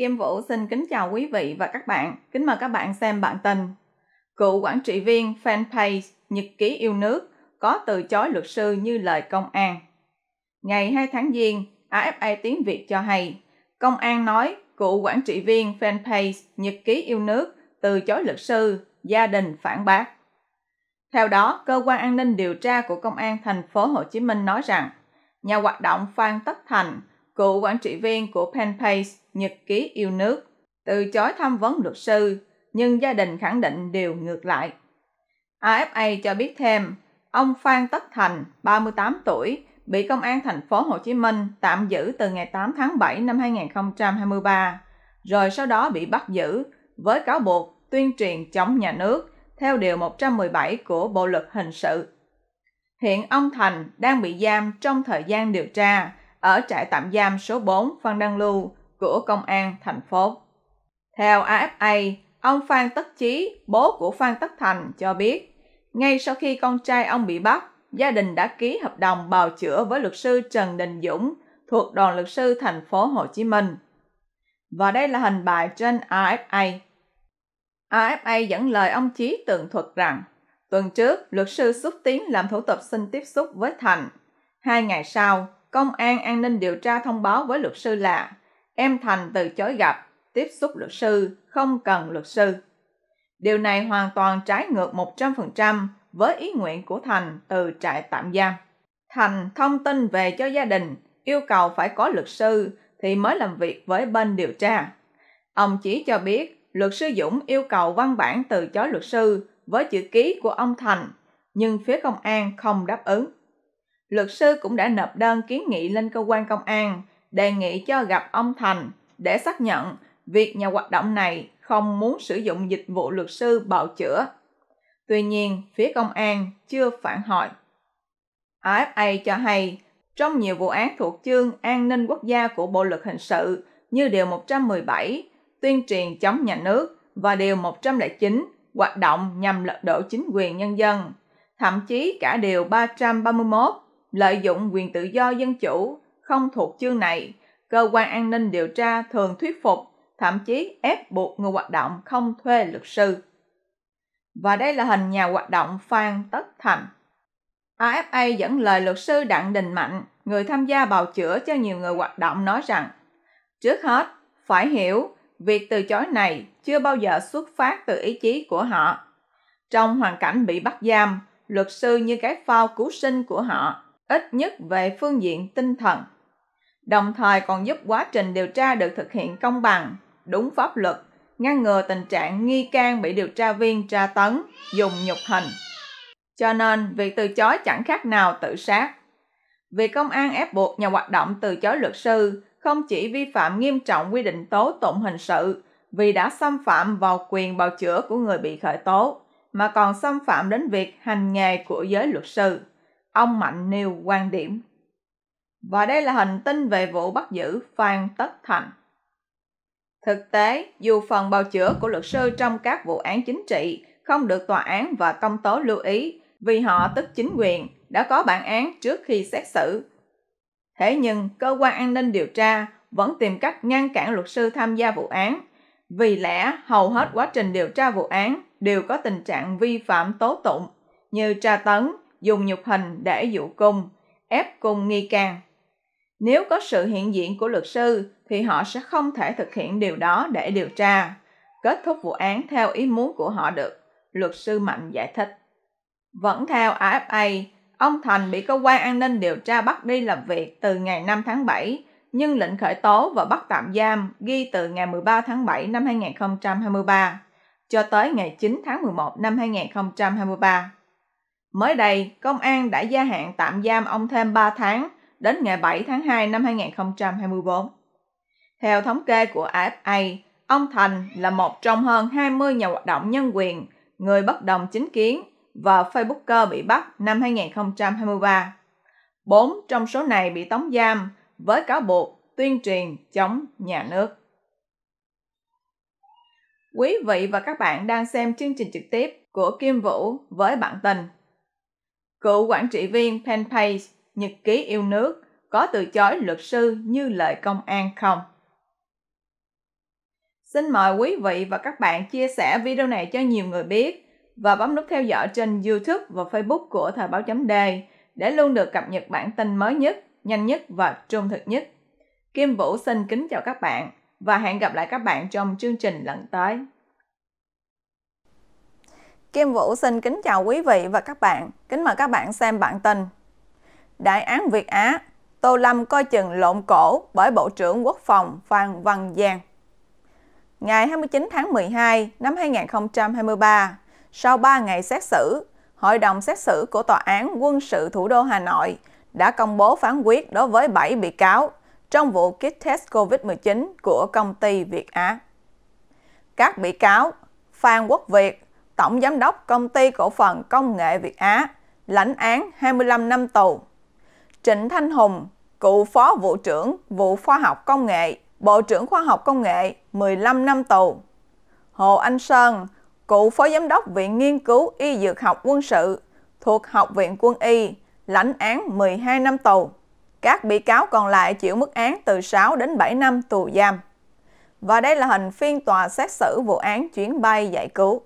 Kim Vũ xin kính chào quý vị và các bạn. Kính mời các bạn xem bản tin. Cựu quản trị viên fanpage Nhật ký yêu nước có từ chối luật sư như lời công an. Ngày 2 tháng Giêng, AFA tiếng Việt cho hay, công an nói cựu quản trị viên fanpage Nhật ký yêu nước từ chối luật sư, gia đình phản bác. Theo đó, cơ quan an ninh điều tra của công an thành phố Hồ Chí Minh nói rằng, nhà hoạt động Phan Tất Thành cựu quản trị viên của Penpage, Nhật ký yêu nước, từ chối tham vấn luật sư, nhưng gia đình khẳng định điều ngược lại. AFA cho biết thêm, ông Phan Tất Thành, 38 tuổi, bị Công an thành phố Hồ Chí Minh tạm giữ từ ngày 8 tháng 7 năm 2023, rồi sau đó bị bắt giữ với cáo buộc tuyên truyền chống nhà nước theo Điều 117 của Bộ Luật Hình sự. Hiện ông Thành đang bị giam trong thời gian điều tra ở trại tạm giam số 4 Phan Đăng Lưu của Công an thành phố. Theo AFA, ông Phan Tất Chí, bố của Phan Tất Thành cho biết, ngay sau khi con trai ông bị bắt, gia đình đã ký hợp đồng bào chữa với luật sư Trần Đình Dũng thuộc đoàn luật sư thành phố Hồ Chí Minh. Và đây là hình bài trên AFA. AFA dẫn lời ông Chí tường thuật rằng, tuần trước luật sư xúc tiến làm thủ tục xin tiếp xúc với Thành. Hai ngày sau, công an an ninh điều tra thông báo với luật sư là em Thành từ chối gặp, tiếp xúc luật sư, không cần luật sư. Điều này hoàn toàn trái ngược 100% với ý nguyện của Thành từ trại tạm giam. Thành thông tin về cho gia đình, yêu cầu phải có luật sư thì mới làm việc với bên điều tra. Ông chỉ cho biết luật sư Dũng yêu cầu văn bản từ chối luật sư với chữ ký của ông Thành, nhưng phía công an không đáp ứng luật sư cũng đã nộp đơn kiến nghị lên cơ quan công an, đề nghị cho gặp ông Thành để xác nhận việc nhà hoạt động này không muốn sử dụng dịch vụ luật sư bào chữa. Tuy nhiên, phía công an chưa phản hồi. AFA cho hay, trong nhiều vụ án thuộc chương an ninh quốc gia của Bộ luật hình sự như Điều 117, tuyên truyền chống nhà nước và Điều 109, hoạt động nhằm lật đổ chính quyền nhân dân, thậm chí cả Điều 331 lợi dụng quyền tự do dân chủ không thuộc chương này, cơ quan an ninh điều tra thường thuyết phục, thậm chí ép buộc người hoạt động không thuê luật sư. Và đây là hình nhà hoạt động Phan Tất Thành. AFA dẫn lời luật sư Đặng Đình Mạnh, người tham gia bào chữa cho nhiều người hoạt động nói rằng Trước hết, phải hiểu việc từ chối này chưa bao giờ xuất phát từ ý chí của họ. Trong hoàn cảnh bị bắt giam, luật sư như cái phao cứu sinh của họ ít nhất về phương diện tinh thần đồng thời còn giúp quá trình điều tra được thực hiện công bằng đúng pháp luật ngăn ngừa tình trạng nghi can bị điều tra viên tra tấn dùng nhục hình cho nên việc từ chối chẳng khác nào tự sát Việc công an ép buộc nhà hoạt động từ chối luật sư không chỉ vi phạm nghiêm trọng quy định tố tụng hình sự vì đã xâm phạm vào quyền bào chữa của người bị khởi tố mà còn xâm phạm đến việc hành nghề của giới luật sư ông Mạnh nêu quan điểm. Và đây là hình tin về vụ bắt giữ Phan Tất Thành. Thực tế, dù phần bào chữa của luật sư trong các vụ án chính trị không được tòa án và công tố lưu ý vì họ tức chính quyền đã có bản án trước khi xét xử. Thế nhưng, cơ quan an ninh điều tra vẫn tìm cách ngăn cản luật sư tham gia vụ án vì lẽ hầu hết quá trình điều tra vụ án đều có tình trạng vi phạm tố tụng như tra tấn, dùng nhục hình để dụ cung, ép cung nghi can. Nếu có sự hiện diện của luật sư thì họ sẽ không thể thực hiện điều đó để điều tra. Kết thúc vụ án theo ý muốn của họ được, luật sư Mạnh giải thích. Vẫn theo AFA, ông Thành bị cơ quan an ninh điều tra bắt đi làm việc từ ngày 5 tháng 7, nhưng lệnh khởi tố và bắt tạm giam ghi từ ngày 13 tháng 7 năm 2023 cho tới ngày 9 tháng 11 năm 2023. Mới đây, công an đã gia hạn tạm giam ông thêm 3 tháng đến ngày 7 tháng 2 năm 2024. Theo thống kê của AFA, ông Thành là một trong hơn 20 nhà hoạt động nhân quyền, người bất đồng chính kiến và Facebooker bị bắt năm 2023. Bốn trong số này bị tống giam với cáo buộc tuyên truyền chống nhà nước. Quý vị và các bạn đang xem chương trình trực tiếp của Kim Vũ với bản Tình. Cựu quản trị viên Penpage, Nhật ký yêu nước, có từ chối luật sư như lời công an không? Xin mời quý vị và các bạn chia sẻ video này cho nhiều người biết và bấm nút theo dõi trên YouTube và Facebook của Thời báo chấm đề để luôn được cập nhật bản tin mới nhất, nhanh nhất và trung thực nhất. Kim Vũ xin kính chào các bạn và hẹn gặp lại các bạn trong chương trình lần tới. Kim Vũ xin kính chào quý vị và các bạn. Kính mời các bạn xem bản tin. Đại án Việt Á, Tô Lâm coi chừng lộn cổ bởi Bộ trưởng Quốc phòng Phan Văn Giang. Ngày 29 tháng 12 năm 2023, sau 3 ngày xét xử, Hội đồng xét xử của Tòa án Quân sự thủ đô Hà Nội đã công bố phán quyết đối với 7 bị cáo trong vụ kit test COVID-19 của công ty Việt Á. Các bị cáo Phan Quốc Việt, Tổng Giám đốc Công ty Cổ phần Công nghệ Việt Á, lãnh án 25 năm tù. Trịnh Thanh Hùng, cựu Phó Vụ trưởng Vụ Khoa học Công nghệ, Bộ trưởng Khoa học Công nghệ, 15 năm tù. Hồ Anh Sơn, cựu Phó Giám đốc Viện Nghiên cứu Y Dược học Quân sự thuộc Học viện Quân y, lãnh án 12 năm tù. Các bị cáo còn lại chịu mức án từ 6 đến 7 năm tù giam. Và đây là hình phiên tòa xét xử vụ án chuyến bay giải cứu.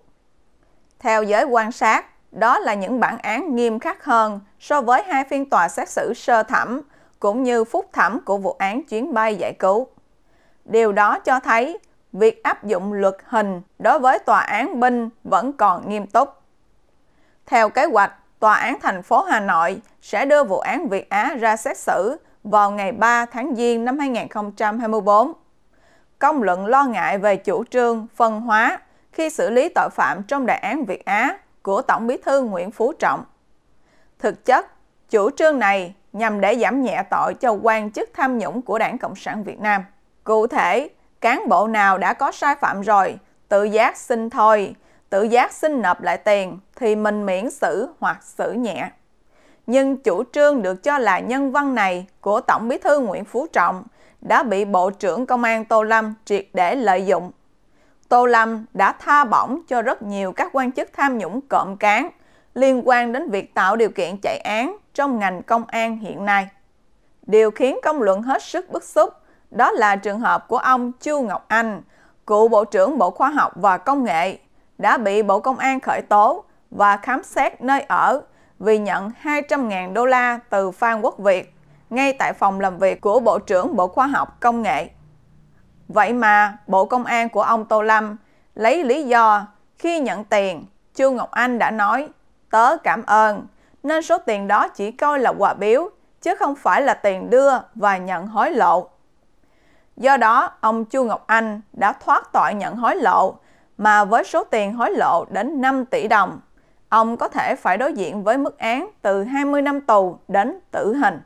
Theo giới quan sát, đó là những bản án nghiêm khắc hơn so với hai phiên tòa xét xử sơ thẩm cũng như phúc thẩm của vụ án chuyến bay giải cứu. Điều đó cho thấy việc áp dụng luật hình đối với tòa án binh vẫn còn nghiêm túc. Theo kế hoạch, Tòa án thành phố Hà Nội sẽ đưa vụ án Việt Á ra xét xử vào ngày 3 tháng Giêng năm 2024. Công luận lo ngại về chủ trương phân hóa khi xử lý tội phạm trong đại án Việt Á của Tổng bí thư Nguyễn Phú Trọng. Thực chất, chủ trương này nhằm để giảm nhẹ tội cho quan chức tham nhũng của Đảng Cộng sản Việt Nam. Cụ thể, cán bộ nào đã có sai phạm rồi, tự giác xin thôi, tự giác xin nộp lại tiền thì mình miễn xử hoặc xử nhẹ. Nhưng chủ trương được cho là nhân văn này của Tổng bí thư Nguyễn Phú Trọng đã bị Bộ trưởng Công an Tô Lâm triệt để lợi dụng Tô Lâm đã tha bổng cho rất nhiều các quan chức tham nhũng cộm cán liên quan đến việc tạo điều kiện chạy án trong ngành công an hiện nay. Điều khiến công luận hết sức bức xúc đó là trường hợp của ông Chu Ngọc Anh, cựu Bộ trưởng Bộ Khoa học và Công nghệ, đã bị Bộ Công an khởi tố và khám xét nơi ở vì nhận 200.000 đô la từ Phan Quốc Việt ngay tại phòng làm việc của Bộ trưởng Bộ Khoa học Công nghệ. Vậy mà Bộ Công an của ông Tô Lâm lấy lý do khi nhận tiền, Chu Ngọc Anh đã nói tớ cảm ơn, nên số tiền đó chỉ coi là quà biếu, chứ không phải là tiền đưa và nhận hối lộ. Do đó, ông Chu Ngọc Anh đã thoát tội nhận hối lộ, mà với số tiền hối lộ đến 5 tỷ đồng, ông có thể phải đối diện với mức án từ 20 năm tù đến tử hình.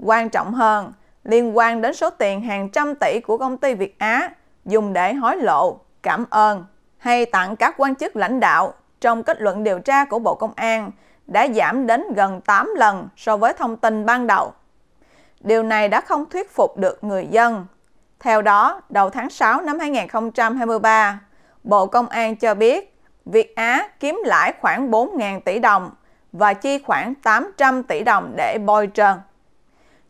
Quan trọng hơn, liên quan đến số tiền hàng trăm tỷ của công ty Việt Á dùng để hối lộ, cảm ơn hay tặng các quan chức lãnh đạo trong kết luận điều tra của Bộ Công an đã giảm đến gần 8 lần so với thông tin ban đầu. Điều này đã không thuyết phục được người dân. Theo đó, đầu tháng 6 năm 2023, Bộ Công an cho biết Việt Á kiếm lãi khoảng 4.000 tỷ đồng và chi khoảng 800 tỷ đồng để bôi trơn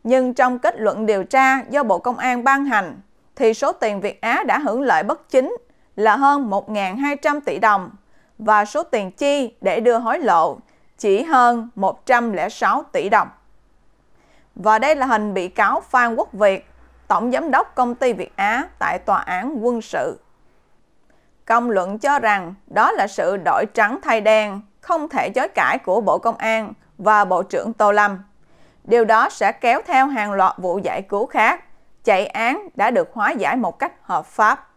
nhưng trong kết luận điều tra do Bộ Công an ban hành thì số tiền Việt Á đã hưởng lợi bất chính là hơn 1.200 tỷ đồng và số tiền chi để đưa hối lộ chỉ hơn 106 tỷ đồng. Và đây là hình bị cáo Phan Quốc Việt, Tổng Giám đốc Công ty Việt Á tại Tòa án quân sự. Công luận cho rằng đó là sự đổi trắng thay đen, không thể chối cãi của Bộ Công an và Bộ trưởng Tô Lâm. Điều đó sẽ kéo theo hàng loạt vụ giải cứu khác, chạy án đã được hóa giải một cách hợp pháp.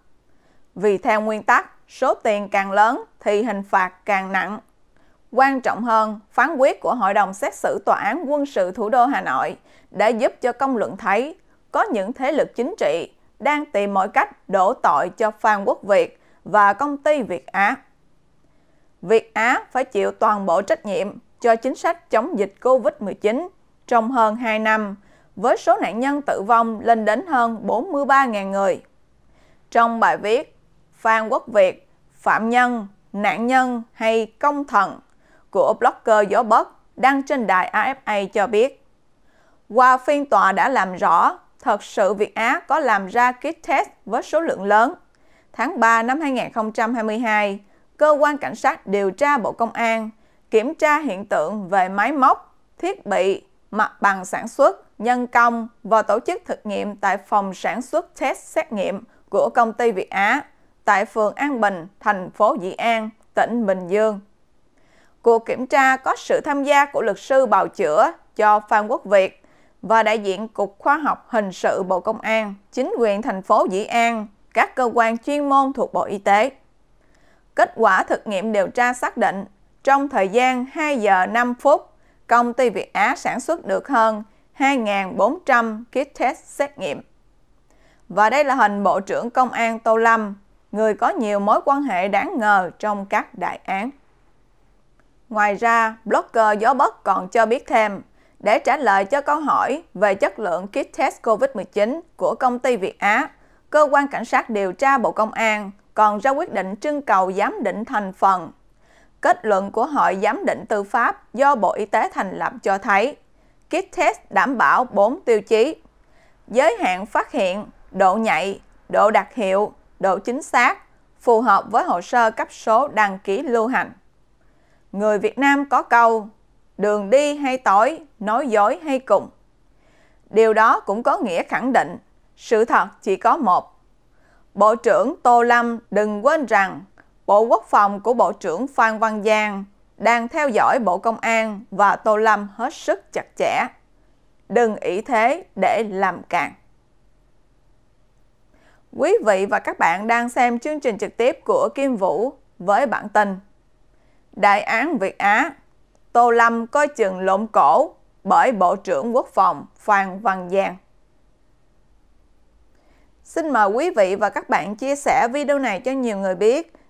Vì theo nguyên tắc, số tiền càng lớn thì hình phạt càng nặng. Quan trọng hơn, phán quyết của Hội đồng xét xử Tòa án quân sự thủ đô Hà Nội đã giúp cho công luận thấy có những thế lực chính trị đang tìm mọi cách đổ tội cho Phan Quốc Việt và công ty Việt Á. Việt Á phải chịu toàn bộ trách nhiệm cho chính sách chống dịch COVID-19 trong hơn 2 năm, với số nạn nhân tử vong lên đến hơn 43.000 người. Trong bài viết Phan Quốc Việt, Phạm Nhân, Nạn Nhân hay Công Thần của blogger Gió Bất đăng trên đài AFA cho biết, qua phiên tòa đã làm rõ thật sự Việt Á có làm ra kit test với số lượng lớn. Tháng 3 năm 2022, Cơ quan Cảnh sát điều tra Bộ Công an kiểm tra hiện tượng về máy móc, thiết bị, mặt bằng sản xuất, nhân công và tổ chức thực nghiệm tại phòng sản xuất test xét nghiệm của công ty Việt Á tại phường An Bình, thành phố Dĩ An, tỉnh Bình Dương. Cuộc kiểm tra có sự tham gia của luật sư bào chữa cho Phan Quốc Việt và đại diện Cục Khoa học Hình sự Bộ Công an, chính quyền thành phố Dĩ An, các cơ quan chuyên môn thuộc Bộ Y tế. Kết quả thực nghiệm điều tra xác định, trong thời gian 2 giờ 5 phút công ty Việt Á sản xuất được hơn 2.400 kit test xét nghiệm. Và đây là hình Bộ trưởng Công an Tô Lâm, người có nhiều mối quan hệ đáng ngờ trong các đại án. Ngoài ra, blogger Gió Bất còn cho biết thêm, để trả lời cho câu hỏi về chất lượng kit test COVID-19 của công ty Việt Á, cơ quan cảnh sát điều tra Bộ Công an còn ra quyết định trưng cầu giám định thành phần Kết luận của Hội Giám định Tư pháp do Bộ Y tế thành lập cho thấy kit test đảm bảo 4 tiêu chí giới hạn phát hiện, độ nhạy, độ đặc hiệu, độ chính xác, phù hợp với hồ sơ cấp số đăng ký lưu hành. Người Việt Nam có câu, đường đi hay tối, nói dối hay cùng. Điều đó cũng có nghĩa khẳng định, sự thật chỉ có một. Bộ trưởng Tô Lâm đừng quên rằng Bộ Quốc phòng của Bộ trưởng Phan Văn Giang đang theo dõi Bộ Công an và Tô Lâm hết sức chặt chẽ. Đừng ý thế để làm cạn. Quý vị và các bạn đang xem chương trình trực tiếp của Kim Vũ với bản tin Đại án Việt Á Tô Lâm coi chừng lộn cổ bởi Bộ trưởng Quốc phòng Phan Văn Giang. Xin mời quý vị và các bạn chia sẻ video này cho nhiều người biết